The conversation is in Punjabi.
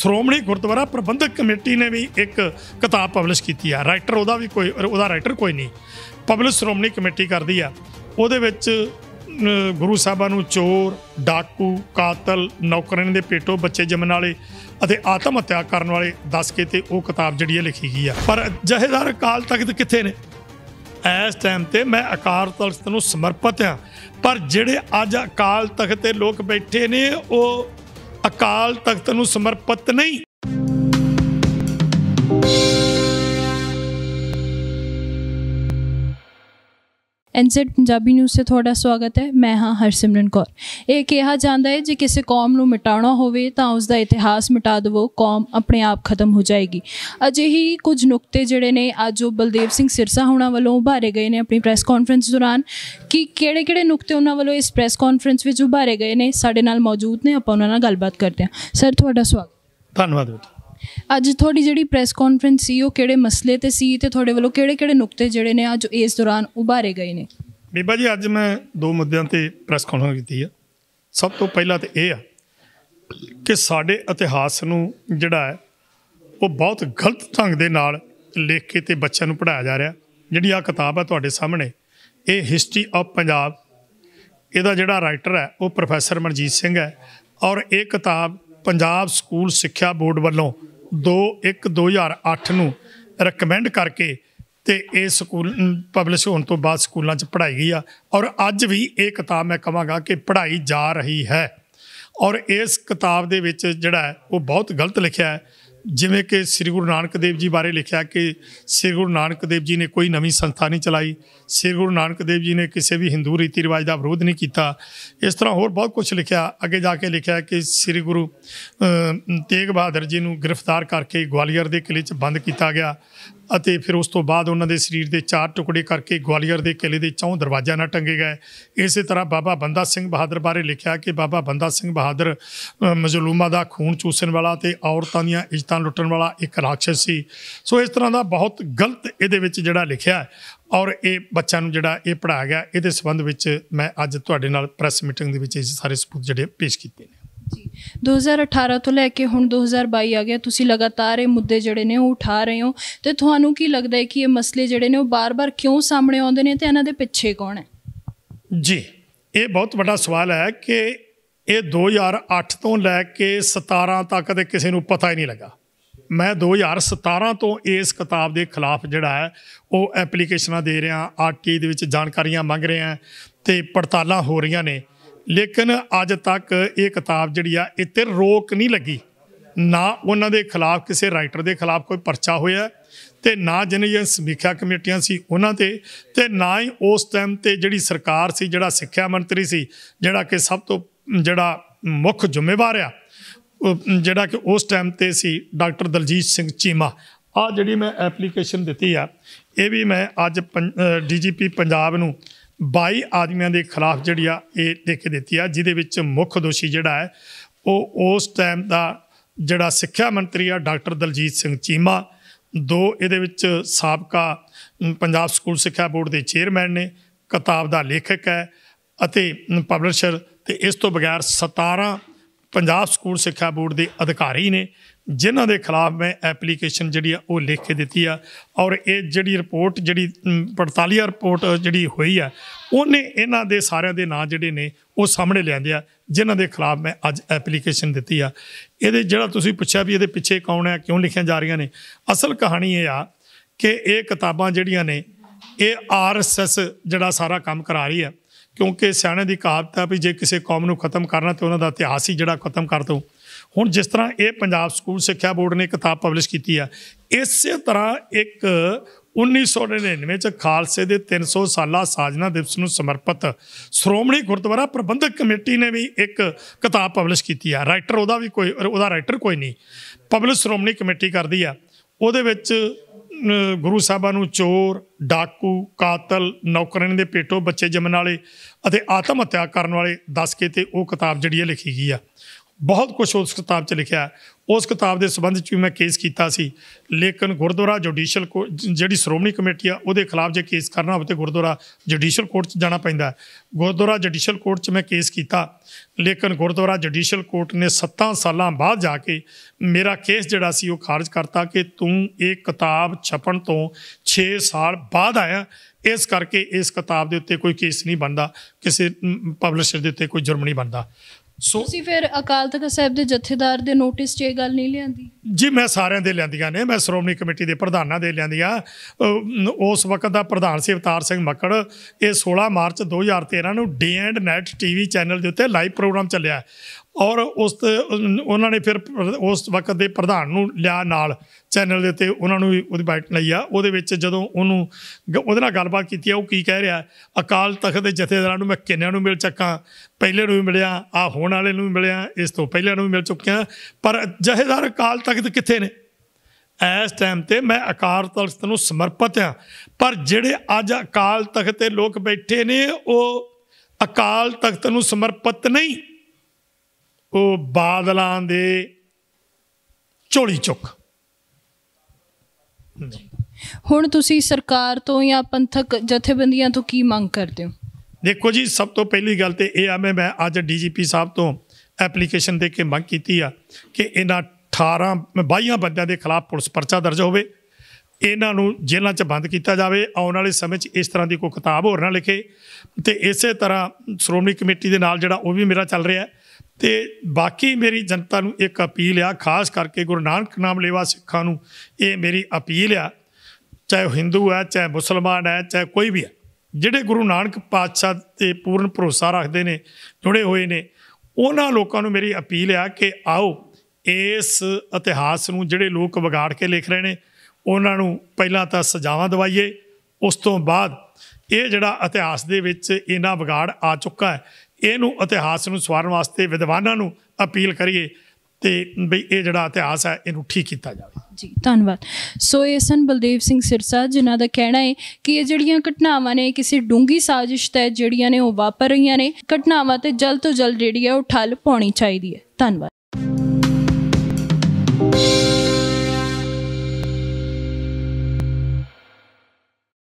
ਸ਼੍ਰੋਮਣੀ ਗੁਰਦੁਆਰਾ ਪ੍ਰਬੰਧਕ ਕਮੇਟੀ ਨੇ ਵੀ ਇੱਕ ਕਿਤਾਬ ਪਬਲਿਸ਼ ਕੀਤੀ ਆ ਰਾਈਟਰ ਉਹਦਾ ਵੀ ਕੋਈ ਉਹਦਾ ਰਾਈਟਰ ਕੋਈ ਨਹੀਂ ਪਬਲਿਸ਼ ਸ਼੍ਰੋਮਣੀ ਕਮੇਟੀ ਕਰਦੀ ਆ ਉਹਦੇ ਵਿੱਚ ਗੁਰੂ ਸਾਹਿਬਾਂ ਨੂੰ ਚੋਰ ਡਾਕੂ ਕਾਤਲ ਨੌਕਰਨ ਦੇ ਪੇਟੋ ਬੱਚੇ ਜੰਮਣ ਵਾਲੇ ਅਤੇ ਆਤਮ ਹੱਤਿਆ ਕਰਨ ਵਾਲੇ ਦੱਸ ਕੇ ਤੇ ਉਹ ਕਿਤਾਬ ਜਿਹੜੀ ਹੈ ਲਿਖੀ ਗਈ ਆ ਪਰ ਜਹੇਦਾਰ ਅਕਾਲ ਤਖਤ ਕਿੱਥੇ ਨੇ ਇਸ ਟਾਈਮ ਤੇ ਮੈਂ ਅਕਾਲ ਤਖਤ ਨੂੰ ਸਮਰਪਿਤ ਆ ਪਰ ਜਿਹੜੇ ਅੱਜ ਅਕਾਲ ਤਖਤ ਤੇ ਲੋਕ ਬੈਠੇ ਨੇ ਉਹ ਅਕਾਲ ਤਖਤ ਨੂੰ ਸਮਰਪਿਤ ਨਹੀਂ ਐਨਜ਼ੈਡ ਪੰਜਾਬੀ ਨਿਊਜ਼ ਤੇ ਤੁਹਾਡਾ ਸਵਾਗਤ ਹੈ ਮੈਂ ਹਾਂ ਹਰਸਿਮਰਨ ਕੌਰ ਇਹ ਕਿਹਾ ਜਾਂਦਾ ਹੈ ਜੇ ਕਿਸੇ ਕੌਮ ਨੂੰ ਮਿਟਾਉਣਾ ਹੋਵੇ ਤਾਂ ਉਸ ਦਾ ਇਤਿਹਾਸ ਮਿਟਾ ਦਿਵੋ ਕੌਮ ਆਪਣੇ ਆਪ ਖਤਮ ਹੋ ਜਾਏਗੀ ਹੀ ਕੁਝ ਨੁਕਤੇ ਜਿਹੜੇ ਨੇ ਅੱਜ ਉਹ ਬਲਦੇਵ ਸਿੰਘ ਸਿਰਸਾ ਹੋਣਾ ਵੱਲੋਂ ਉਭਾਰੇ ਗਏ ਨੇ ਆਪਣੀ ਪ੍ਰੈਸ ਕਾਨਫਰੰਸ ਦੌਰਾਨ ਕਿ ਕਿਹੜੇ-ਕਿਹੜੇ ਨੁਕਤੇ ਉਹਨਾਂ ਵੱਲੋਂ ਇਸ ਪ੍ਰੈਸ ਕਾਨਫਰੰਸ ਵਿੱਚ ਉਭਾਰੇ ਗਏ ਨੇ ਸਾਡੇ ਨਾਲ ਮੌਜੂਦ ਨੇ ਆਪਾਂ ਉਹਨਾਂ ਨਾਲ ਗੱਲਬਾਤ ਕਰਦੇ ਹਾਂ ਸਰ ਤੁਹਾਡਾ ਸਵਾਗਤ ਧੰਨਵਾਦ ਜੀ ਅੱਜ ਤੁਹਾਡੀ ਜਿਹੜੀ ਪ੍ਰੈਸ ਕਾਨਫਰੰਸ ਸੀ ਉਹ ਕਿਹੜੇ ਮਸਲੇ ਤੇ ਸੀ ਤੇ ਤੁਹਾਡੇ ਵੱਲੋਂ ਕਿਹੜੇ-ਕਿਹੜੇ ਨੁਕਤੇ ਜਿਹੜੇ ਨੇ ਅੱਜ ਇਸ ਦੌਰਾਨ ਉਭਾਰੇ ਗਏ ਨੇ ਬੀਬਾ ਜੀ ਅੱਜ ਮੈਂ ਦੋ ਮੁੱਦਿਆਂ ਤੇ ਪ੍ਰੈਸ ਕਾਨਫਰੰਸ ਕੀਤੀ ਆ ਸਭ ਤੋਂ ਪਹਿਲਾਂ ਤੇ ਇਹ ਆ ਕਿ ਸਾਡੇ ਇਤਿਹਾਸ ਨੂੰ ਜਿਹੜਾ ਹੈ ਉਹ ਬਹੁਤ ਗਲਤ ਢੰਗ ਦੇ ਨਾਲ ਲਿਖ ਕੇ ਤੇ ਬੱਚਿਆਂ ਨੂੰ ਪੜਾਇਆ ਜਾ ਰਿਹਾ ਜਿਹੜੀ ਆ ਕਿਤਾਬ ਆ ਤੁਹਾਡੇ ਸਾਹਮਣੇ ਇਹ ਹਿਸਟਰੀ ਆਫ ਪੰਜਾਬ ਇਹਦਾ ਜਿਹੜਾ ਰਾਈਟਰ ਹੈ ਉਹ ਪ੍ਰੋਫੈਸਰ ਮਨਜੀਤ ਸਿੰਘ ਹੈ ਔਰ ਇਹ ਕਿਤਾਬ ਪੰਜਾਬ ਸਕੂਲ ਸਿੱਖਿਆ ਬੋਰਡ ਵੱਲੋਂ 2-1-2008 ਨੂੰ ਰეკਮੈਂਡ ਕਰਕੇ ਤੇ ਇਹ ਸਕੂਲ ਪਬਲਿਸ਼ ਹੋਣ ਤੋਂ ਬਾਅਦ ਸਕੂਲਾਂ 'ਚ ਪੜ੍ਹਾਈ ਗਈ ਆ ਔਰ ਅੱਜ ਵੀ ਇਹ ਕਿਤਾਬ ਮੈਂ ਕਹਾਂਗਾ ਕਿ ਪੜ੍ਹਾਈ ਜਾ ਰਹੀ ਹੈ ਔਰ ਇਸ ਕਿਤਾਬ ਦੇ ਵਿੱਚ ਜਿਹੜਾ ਉਹ ਬਹੁਤ ਗਲਤ ਲਿਖਿਆ ਹੈ ਜਿਵੇਂ ਕਿ ਸ੍ਰੀ ਗੁਰੂ ਨਾਨਕ ਦੇਵ ਜੀ ਬਾਰੇ ਲਿਖਿਆ ਕਿ ਸ੍ਰੀ ਗੁਰੂ ਨਾਨਕ ਦੇਵ ਜੀ ਨੇ ਕੋਈ ਨਵੀਂ ਸੰਸਥਾ ਨਹੀਂ ਚਲਾਈ ਸ੍ਰੀ ਗੁਰੂ ਨਾਨਕ ਦੇਵ ਜੀ ਨੇ ਕਿਸੇ ਵੀ ਹਿੰਦੂ ਰੀਤੀ ਰਿਵਾਜ ਦਾ ਵਿਰੋਧ ਨਹੀਂ ਕੀਤਾ ਇਸ ਤਰ੍ਹਾਂ ਹੋਰ ਬਹੁਤ ਕੁਝ ਲਿਖਿਆ ਅੱਗੇ ਜਾ ਕੇ ਲਿਖਿਆ ਕਿ ਸ੍ਰੀ ਗੁਰੂ ਤੇਗ ਬਹਾਦਰ ਜੀ ਨੂੰ ਗ੍ਰਿਫਤਾਰ ਕਰਕੇ ਗਵਾਲੀਅਰ ਦੇ ਕਿਲੇ 'ਚ ਬੰਦ ਕੀਤਾ ਗਿਆ ਅਤੇ ਫਿਰ ਉਸ ਤੋਂ ਬਾਅਦ ਉਹਨਾਂ ਦੇ ਸਰੀਰ ਦੇ ਚਾਰ ਟੁਕੜੇ ਕਰਕੇ ਗਵਾਲੀਅਰ ਦੇ ਕਿਲੇ ਦੇ ਚੌਂ ਦਰਵਾਜ਼ਿਆਂ ਨਾਲ ਟੰਗੇ ਗਏ ਇਸੇ ਤਰ੍ਹਾਂ ਬਾਬਾ ਬੰਦਾ ਸਿੰਘ ਬਹਾਦਰ ਬਾਰੇ ਲਿਖਿਆ ਕਿ ਬਾਬਾ ਬੰਦਾ ਸਿੰਘ ਬਹਾਦਰ ਮਜ਼ਲੂਮਾਂ ਦਾ ਖੂਨ ਚੂਸਣ ਵਾਲਾ ਤੇ ਔਰਤਾਂ ਦੀਆਂ ਇੱਜ਼ਤਾਂ ਲੁੱਟਣ ਵਾਲਾ ਇੱਕ ਰਾਖਸ਼ ਸੀ ਸੋ ਇਸ ਤਰ੍ਹਾਂ ਦਾ ਬਹੁਤ ਗਲਤ ਇਹਦੇ ਵਿੱਚ ਜਿਹੜਾ ਲਿਖਿਆ ਔਰ ਇਹ ਬੱਚਿਆਂ ਨੂੰ ਜਿਹੜਾ ਇਹ ਪੜਾਇਆ ਗਿਆ ਇਹਦੇ ਸੰਬੰਧ ਵਿੱਚ ਮੈਂ ਅੱਜ ਤੁਹਾਡੇ ਨਾਲ ਪ੍ਰੈਸ ਮੀਟਿੰਗ ਦੇ ਵਿੱਚ ਇਹ ਸਾਰੇ ਸਬੂਤ ਜਿਹੜੇ ਪੇਸ਼ ਕੀਤੇ ਨੇ ਜੀ 2018 ਤੋਂ ਲੈ ਕੇ ਹੁਣ 2022 ਆ ਗਿਆ ਤੁਸੀਂ ਲਗਾਤਾਰ ਇਹ ਮੁੱਦੇ ਜਿਹੜੇ ਨੇ ਉਹ ਉਠਾ ਰਹੇ ਹੋ ਤੇ ਤੁਹਾਨੂੰ ਕੀ ਲੱਗਦਾ ਹੈ ਕਿ ਇਹ ਮਸਲੇ ਜਿਹੜੇ ਨੇ ਉਹ ਬਾਰ-ਬਾਰ ਕਿਉਂ ਸਾਹਮਣੇ ਆਉਂਦੇ ਨੇ ਤੇ ਇਹਨਾਂ ਦੇ ਪਿੱਛੇ ਕੌਣ ਹੈ ਜੀ ਇਹ ਬਹੁਤ ਵੱਡਾ ਸਵਾਲ ਹੈ ਕਿ ਇਹ 2008 ਤੋਂ ਲੈ ਕੇ 17 ਤੱਕ ਤੇ ਕਿਸੇ ਨੂੰ ਪਤਾ ਹੀ ਨਹੀਂ ਲੱਗਾ ਮੈਂ 2017 ਤੋਂ ਇਸ ਕਿਤਾਬ ਦੇ ਖਿਲਾਫ ਜਿਹੜਾ ਹੈ ਉਹ ਐਪਲੀਕੇਸ਼ਨਾਂ ਦੇ ਰਿਹਾ ਆਰਟੀ ਦੇ ਵਿੱਚ ਜਾਣਕਾਰੀਆਂ ਮੰਗ ਰਿਹਾ ਤੇ ਪੜਤਾਲਾਂ ਹੋ ਰਹੀਆਂ ਨੇ ਲੇਕਿਨ ਅੱਜ ਤੱਕ ਇਹ ਕਿਤਾਬ ਜਿਹੜੀ ਆ ਇੱਥੇ ਰੋਕ ਨਹੀਂ ਲੱਗੀ ਨਾ ਉਹਨਾਂ ਦੇ ਖਿਲਾਫ ਕਿਸੇ ਰਾਈਟਰ ਦੇ ਖਿਲਾਫ ਕੋਈ ਪਰਚਾ ਹੋਇਆ ਤੇ ਨਾ ਜਿਹਨੀਆਂ ਸਮੀਖਿਆ ਕਮੇਟੀਆਂ ਸੀ ਉਹਨਾਂ ਤੇ ਤੇ ਨਾ ਹੀ ਉਸ ਟਾਈਮ ਤੇ ਜਿਹੜੀ ਸਰਕਾਰ ਸੀ ਜਿਹੜਾ ਸਿੱਖਿਆ ਮੰਤਰੀ ਸੀ ਜਿਹੜਾ ਕਿ ਸਭ ਤੋਂ ਜਿਹੜਾ ਮੁੱਖ ਜ਼ਿੰਮੇਵਾਰ ਆ ਜਿਹੜਾ ਕਿ ਉਸ ਟਾਈਮ ਤੇ ਸੀ ਡਾਕਟਰ ਦਲਜੀਤ ਸਿੰਘ ਚੀਮਾ ਆ ਜਿਹੜੀ ਮੈਂ ਐਪਲੀਕੇਸ਼ਨ ਦਿੱਤੀ ਆ ਇਹ ਵੀ ਮੈਂ ਅੱਜ ਡੀਜੀਪੀ ਪੰਜਾਬ ਨੂੰ 22 ਆਦਮੀਆਂ ਦੇ ਖਿਲਾਫ ਜਿਹੜੀ ਆ ਇਹ ਲਿਖ ਦਿੱਤੀ ਆ ਜਿਹਦੇ ਵਿੱਚ ਮੁੱਖ ਦੋਸ਼ੀ ਜਿਹੜਾ ਹੈ ਉਹ ਉਸ ਟਾਈਮ ਦਾ ਜਿਹੜਾ ਸਿੱਖਿਆ ਮੰਤਰੀ ਆ ਡਾਕਟਰ ਦਲਜੀਤ ਸਿੰਘ ਚੀਮਾ ਦੋ ਇਹਦੇ ਵਿੱਚ ਸਾਬਕਾ ਪੰਜਾਬ ਸਕੂਲ ਸਿੱਖਿਆ ਬੋਰਡ ਦੇ ਚੇਅਰਮੈਨ ਨੇ ਕਿਤਾਬ ਦਾ ਲੇਖਕ ਹੈ ਅਤੇ ਪਬਲਿਸ਼ਰ ਤੇ ਇਸ ਤੋਂ ਬਗੈਰ 17 ਪੰਜਾਬ ਸਕੂਲ ਸਿੱਖਿਆ ਬੋਰਡ ਦੇ ਅਧਿਕਾਰੀ ਨੇ ਜਿਨ੍ਹਾਂ ਦੇ ਖਿਲਾਫ ਮੈਂ ਐਪਲੀਕੇਸ਼ਨ ਜਿਹੜੀ ਆ ਉਹ ਲਿਖ ਕੇ ਦਿੱਤੀ ਆ ਔਰ ਇਹ ਜਿਹੜੀ ਰਿਪੋਰਟ ਜਿਹੜੀ ਪੜਤਾਲੀਆ ਰਿਪੋਰਟ ਜਿਹੜੀ ਹੋਈ ਆ ਉਹਨੇ ਇਹਨਾਂ ਦੇ ਸਾਰਿਆਂ ਦੇ ਨਾਂ ਜਿਹੜੇ ਨੇ ਉਹ ਸਾਹਮਣੇ ਲਿਆਂਦੇ ਆ ਜਿਨ੍ਹਾਂ ਦੇ ਖਿਲਾਫ ਮੈਂ ਅੱਜ ਐਪਲੀਕੇਸ਼ਨ ਦਿੱਤੀ ਆ ਇਹਦੇ ਜਿਹੜਾ ਤੁਸੀਂ ਪੁੱਛਿਆ ਵੀ ਇਹਦੇ ਪਿੱਛੇ ਕੌਣ ਆ ਕਿਉਂ ਲਿਖਿਆ ਜਾ ਰਹੀਆਂ ਨੇ ਅਸਲ ਕਹਾਣੀ ਇਹ ਆ ਕਿ ਇਹ ਕਿਤਾਬਾਂ ਜਿਹੜੀਆਂ ਨੇ ਇਹ ਆਰਐਸਐਸ ਜਿਹੜਾ ਸਾਰਾ ਕੰਮ ਕਰਾ ਰਹੀ ਆ ਕਿਉਂਕਿ ਸਿਆਣੇ ਦੀ ਕਹਾਵਤ ਆ ਵੀ ਜੇ ਕਿਸੇ ਕੌਮ ਨੂੰ ਖਤਮ ਕਰਨਾ ਤੇ ਉਹਨਾਂ ਦਾ ਇਤਿਹਾਸ ਹੀ ਜਿਹੜਾ ਖਤਮ ਕਰ ਦੋ ਹੁਣ ਜਿਸ ਤਰ੍ਹਾਂ ਇਹ ਪੰਜਾਬ ਸਕੂਲ ਸਿੱਖਿਆ ਬੋਰਡ ਨੇ ਕਿਤਾਬ ਪਬਲਿਸ਼ ਕੀਤੀ ਆ ਇਸੇ ਤਰ੍ਹਾਂ ਇੱਕ 1999 ਚ ਖਾਲਸੇ ਦੇ 300 ਸਾਲਾ ਸਾਜਨਾ ਦਿਵਸ ਨੂੰ ਸਮਰਪਿਤ ਸ਼੍ਰੋਮਣੀ ਗੁਰਦੁਆਰਾ ਪ੍ਰਬੰਧਕ ਕਮੇਟੀ ਨੇ ਵੀ ਇੱਕ ਕਿਤਾਬ ਪਬਲਿਸ਼ ਕੀਤੀ ਆ ਰਾਈਟਰ ਉਹਦਾ ਵੀ ਕੋਈ ਉਹਦਾ ਰਾਈਟਰ ਕੋਈ ਨਹੀਂ ਪਬਲਿਸ਼ ਸ਼੍ਰੋਮਣੀ ਕਮੇਟੀ ਕਰਦੀ ਆ ਉਹਦੇ ਵਿੱਚ ਗੁਰੂ ਸਾਹਿਬਾਂ ਨੂੰ ਚੋਰ ਡਾਕੂ ਕਾਤਲ ਨੌਕਰਾਂ ਦੇ ਪੇਟੋਂ ਬੱਚੇ ਜੰਮਣ ਵਾਲੇ ਅਤੇ ਆਤਮ ਹੱਤਿਆ ਕਰਨ ਵਾਲੇ ਦੱਸ ਕੇ ਤੇ ਉਹ ਕਿਤਾਬ ਜਿਹੜੀ ਹੈ ਲਿਖੀ ਗਈ ਆ ਬਹੁਤ ਕੁਝ ਉਸ ਕਿਤਾਬ 'ਚ ਲਿਖਿਆ ਉਸ ਕਿਤਾਬ ਦੇ ਸਬੰਧ 'ਚ ਵੀ ਮੈਂ ਕੇਸ ਕੀਤਾ ਸੀ ਲੇਕਿਨ ਗੁਰਦੁਆਰਾ ਜੁਡੀਸ਼ੀਅਲ ਜਿਹੜੀ ਸ਼੍ਰੋਮਣੀ ਕਮੇਟੀ ਆ ਉਹਦੇ ਖਿਲਾਫ ਜੇ ਕੇਸ ਕਰਨਾ ਹੋਵੇ ਤੇ ਗੁਰਦੁਆਰਾ ਜੁਡੀਸ਼ੀਅਲ ਕੋਰਟ 'ਚ ਜਾਣਾ ਪੈਂਦਾ ਗੁਰਦੁਆਰਾ ਜੁਡੀਸ਼ੀਅਲ ਕੋਰਟ 'ਚ ਮੈਂ ਕੇਸ ਕੀਤਾ ਲੇਕਿਨ ਗੁਰਦੁਆਰਾ ਜੁਡੀਸ਼ੀਅਲ ਕੋਰਟ ਨੇ 7 ਸਾਲਾਂ ਬਾਅਦ ਜਾ ਕੇ ਮੇਰਾ ਕੇਸ ਜਿਹੜਾ ਸੀ ਉਹ ਖਾਰਜ ਕਰਤਾ ਕਿ ਤੂੰ ਇਹ ਕਿਤਾਬ ਛਪਣ ਤੋਂ 6 ਸਾਲ ਬਾਅਦ ਆਇਆ ਇਸ ਕਰਕੇ ਇਸ ਕਿਤਾਬ ਦੇ ਉੱਤੇ ਕੋਈ ਕੇਸ ਨਹੀਂ ਬਣਦਾ ਕਿਸੇ ਪਬਲਿਸ਼ਰ ਦੇ ਉੱਤੇ ਕੋਈ ਜੁਰਮ ਨਹੀਂ ਬਣਦਾ ਸੋ ਤੁਸੀਂ ਫਿਰ ਅਕਾਲ ਤਖਤ ਸਾਹਿਬ ਦੇ ਜਥੇਦਾਰ ਦੇ ਨੋਟਿਸ 'ਚ ਇਹ ਗੱਲ ਨਹੀਂ ਲਿਆਂਦੀ ਜੀ ਮੈਂ ਸਾਰਿਆਂ ਦੇ ਲਿਆਂਦੀਆਂ ਨੇ ਮੈਂ ਸ਼੍ਰੋਮਣੀ ਕਮੇਟੀ ਦੇ ਪ੍ਰਧਾਨਾਂ ਦੇ ਲਿਆਂਦੀਆਂ ਉਸ ਵਕਤ ਦਾ ਪ੍ਰਧਾਨ ਸੀ ਅਵਤਾਰ ਸਿੰਘ ਮੱਕੜ ਇਹ 16 ਮਾਰਚ 2013 ਨੂੰ Day and Night TV channel ਦੇ ਉੱਤੇ ਲਾਈਵ ਪ੍ਰੋਗਰਾਮ ਚੱਲਿਆ ਔਰ ਉਸ ਉਹਨਾਂ ਨੇ ਫਿਰ ਉਸ ਵਕਤ ਦੇ ਪ੍ਰਧਾਨ ਨੂੰ ਲਿਆ ਨਾਲ ਚੈਨਲ ਦੇ ਉੱਤੇ ਉਹਨਾਂ ਨੂੰ ਵੀ ਉਹਦੀ ਬਾਈਟ ਲਈ ਆ ਉਹਦੇ ਵਿੱਚ ਜਦੋਂ ਉਹਨੂੰ ਉਹਦੇ ਨਾਲ ਗੱਲਬਾਤ ਕੀਤੀ ਆ ਉਹ ਕੀ ਕਹਿ ਰਿਹਾ ਅਕਾਲ ਤਖਤ ਦੇ ਜਥੇਦਾਰਾਂ ਨੂੰ ਮੈਂ ਕਿੰਨਿਆਂ ਨੂੰ ਮਿਲ ਚੱਕਾਂ ਪਹਿਲੇ ਨੂੰ ਵੀ ਮਿਲਿਆ ਆ ਹੋਣ ਵਾਲੇ ਨੂੰ ਵੀ ਮਿਲਿਆ ਇਸ ਤੋਂ ਪਹਿਲੇ ਨੂੰ ਵੀ ਮਿਲ ਚੁੱਕਿਆ ਪਰ ਜਥੇਦਾਰ ਅਕਾਲ ਤਖਤ ਕਿੱਥੇ ਨੇ ਇਸ ਟਾਈਮ ਤੇ ਮੈਂ ਅਕਾਲ ਤਖਤ ਨੂੰ ਸਮਰਪਿਤ ਆ ਪਰ ਜਿਹੜੇ ਅੱਜ ਅਕਾਲ ਤਖਤ ਤੇ ਲੋਕ ਬੈਠੇ ਨੇ ਉਹ ਅਕਾਲ ਤਖਤ ਨੂੰ ਸਮਰਪਿਤ ਨਹੀਂ ਉਹ ਬਾਦਲਾਂ ਦੇ ਝੋਲੀ ਚੁੱਕ ਹੁਣ ਤੁਸੀਂ ਸਰਕਾਰ ਤੋਂ ਜਾਂ ਪੰਥਕ ਜਥੇਬੰਦੀਆਂ ਤੋਂ ਕੀ ਮੰਗ ਕਰਦੇ ਹੋ ਦੇਖੋ ਜੀ ਸਭ ਤੋਂ ਪਹਿਲੀ ਗੱਲ ਤੇ ਇਹ ਆ ਮੈਂ ਅੱਜ ਡੀਜੀਪੀ ਸਾਹਿਬ ਤੋਂ ਐਪਲੀਕੇਸ਼ਨ ਦੇ ਕੇ ਮੰਗ ਕੀਤੀ ਆ ਕਿ ਇਹਨਾਂ 18 22 ਬੰਦਿਆਂ ਦੇ ਖਿਲਾਫ ਪੁਲਿਸ ਪਰਚਾ ਦਰਜ ਹੋਵੇ ਇਹਨਾਂ ਨੂੰ ਜੇਲ੍ਹਾਂ 'ਚ ਬੰਦ ਕੀਤਾ ਜਾਵੇ ਆਉਣ ਵਾਲੇ ਸਮੇਂ 'ਚ ਇਸ ਤਰ੍ਹਾਂ ਦੀ ਕੋਈ ਕਿਤਾਬ ਹੋਰ ਨਾ ਲਿਖੇ ਤੇ ਇਸੇ ਤਰ੍ਹਾਂ ਸ਼੍ਰੋਮਣੀ ਕਮੇਟੀ ਦੇ ਨਾਲ ਜਿਹੜਾ ਉਹ ਵੀ ਮੇਰਾ ਚੱਲ ਰਿਹਾ ਹੈ ਤੇ ਬਾਕੀ ਮੇਰੀ ਜਨਤਾ ਨੂੰ ਇੱਕ ਅਪੀਲ ਆ ਖਾਸ ਕਰਕੇ ਗੁਰੂ ਨਾਨਕ ਨਾਮ ਲੈਵਾ ਸਿੱਖਾਂ ਨੂੰ ਇਹ ਮੇਰੀ ਅਪੀਲ ਆ ਚਾਹੇ ਹਿੰਦੂ ਹੈ ਚਾਹੇ ਮੁਸਲਮਾਨ ਹੈ ਚਾਹੇ ਕੋਈ ਵੀ ਹੈ ਜਿਹੜੇ ਗੁਰੂ ਨਾਨਕ ਪਾਤਸ਼ਾਹ ਤੇ ਪੂਰਨ ਭਰੋਸਾ ਰੱਖਦੇ ਨੇ ਜੁੜੇ ਹੋਏ ਨੇ ਉਹਨਾਂ ਲੋਕਾਂ ਨੂੰ ਮੇਰੀ ਅਪੀਲ ਆ ਕਿ ਆਓ ਇਸ ਇਤਿਹਾਸ ਨੂੰ ਜਿਹੜੇ ਲੋਕ ਵਿਗਾੜ ਕੇ ਲਿਖ ਰਹੇ ਨੇ ਉਹਨਾਂ ਨੂੰ ਪਹਿਲਾਂ ਤਾਂ ਸਜ਼ਾਵਾਂ ਦਵਾਈਏ ਉਸ ਤੋਂ ਬਾਅਦ ਇਹ ਜਿਹੜਾ ਇਤਿਹਾਸ ਦੇ ਵਿੱਚ ਇਹਨਾਂ ਵਿਗਾੜ ਆ ਚੁੱਕਾ ਹੈ ਇਹਨੂੰ ਇਤਿਹਾਸ ਨੂੰ ਸਵਾਰਨ ਵਾਸਤੇ ਵਿਦਵਾਨਾਂ ਨੂੰ ਅਪੀਲ ਕਰੀਏ ਤੇ ਬਈ ਇਹ ਜਿਹੜਾ ਇਤਿਹਾਸ ਹੈ ਇਹਨੂੰ ਠੀਕ ਕੀਤਾ ਜਾਵੇ ਜੀ ਧੰਨਵਾਦ ਸੋ ਇਹ ਸਨ ਬਲਦੇਵ ਸਿੰਘ ਸਿਰਸਾ ਜਿਨ੍ਹਾਂ ਦਾ ਕਹਿਣਾ ਹੈ ਕਿ ਇਹ ਜਿਹੜੀਆਂ ਘਟਨਾਵਾਂ ਨੇ ਕਿਸੇ ਡੂੰਗੀ ਸਾਜ਼ਿਸ਼ ਤਹਿਤ ਜਿਹੜੀਆਂ ਨੇ ਉਹ ਵਾਪਰ ਰਹੀਆਂ ਨੇ ਘਟਨਾਵਾਂ ਤੇ ਜਲਦ ਤੋਂ ਜਲਦ ਜਿਹੜੀ ਹੈ ਉਹ ਠੱਲ ਪਾਉਣੀ ਚਾਹੀਦੀ ਹੈ ਧੰਨਵਾਦ